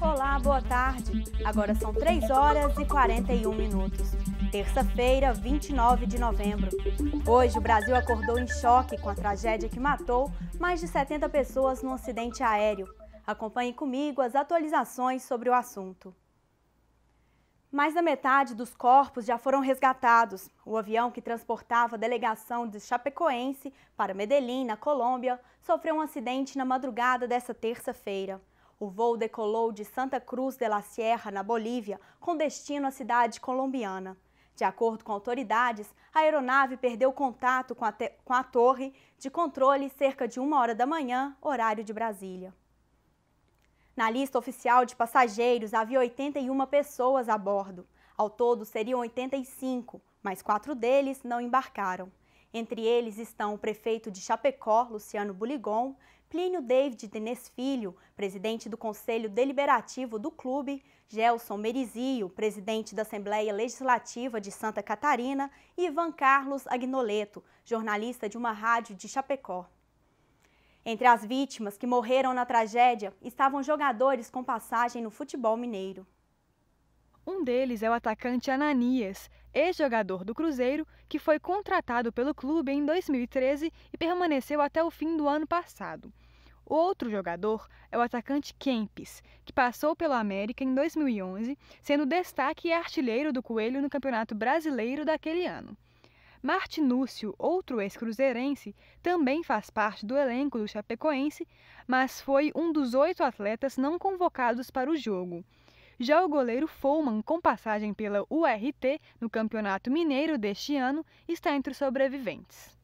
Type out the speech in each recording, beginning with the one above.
Olá, boa tarde. Agora são 3 horas e 41 minutos. Terça-feira, 29 de novembro. Hoje, o Brasil acordou em choque com a tragédia que matou mais de 70 pessoas num acidente aéreo. Acompanhe comigo as atualizações sobre o assunto. Mais da metade dos corpos já foram resgatados. O avião que transportava a delegação de Chapecoense para Medellín, na Colômbia, sofreu um acidente na madrugada desta terça-feira. O voo decolou de Santa Cruz de la Sierra, na Bolívia, com destino à cidade colombiana. De acordo com autoridades, a aeronave perdeu contato com a, com a torre de controle cerca de uma hora da manhã, horário de Brasília. Na lista oficial de passageiros havia 81 pessoas a bordo. Ao todo seriam 85, mas quatro deles não embarcaram. Entre eles estão o prefeito de Chapecó, Luciano Buligon, Plínio David Denes Filho, presidente do Conselho Deliberativo do Clube, Gelson Merizio, presidente da Assembleia Legislativa de Santa Catarina, e Ivan Carlos Agnoleto, jornalista de uma rádio de Chapecó. Entre as vítimas que morreram na tragédia estavam jogadores com passagem no futebol mineiro. Um deles é o atacante Ananias, ex-jogador do Cruzeiro, que foi contratado pelo clube em 2013 e permaneceu até o fim do ano passado. O outro jogador é o atacante Kempis, que passou pelo América em 2011, sendo destaque e artilheiro do Coelho no Campeonato Brasileiro daquele ano. Martinúcio, outro ex-cruzeirense, também faz parte do elenco do Chapecoense, mas foi um dos oito atletas não convocados para o jogo. Já o goleiro Fulman, com passagem pela URT no Campeonato Mineiro deste ano, está entre os sobreviventes.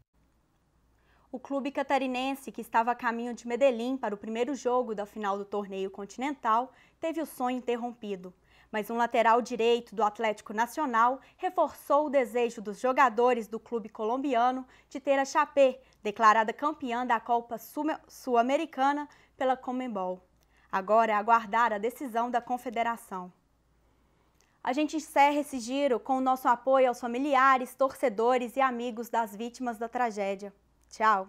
O clube catarinense, que estava a caminho de Medellín para o primeiro jogo da final do torneio continental, teve o sonho interrompido mas um lateral direito do Atlético Nacional reforçou o desejo dos jogadores do clube colombiano de ter a Chapé declarada campeã da Copa Sul-Americana pela Comembol. Agora é aguardar a decisão da confederação. A gente encerra esse giro com o nosso apoio aos familiares, torcedores e amigos das vítimas da tragédia. Tchau!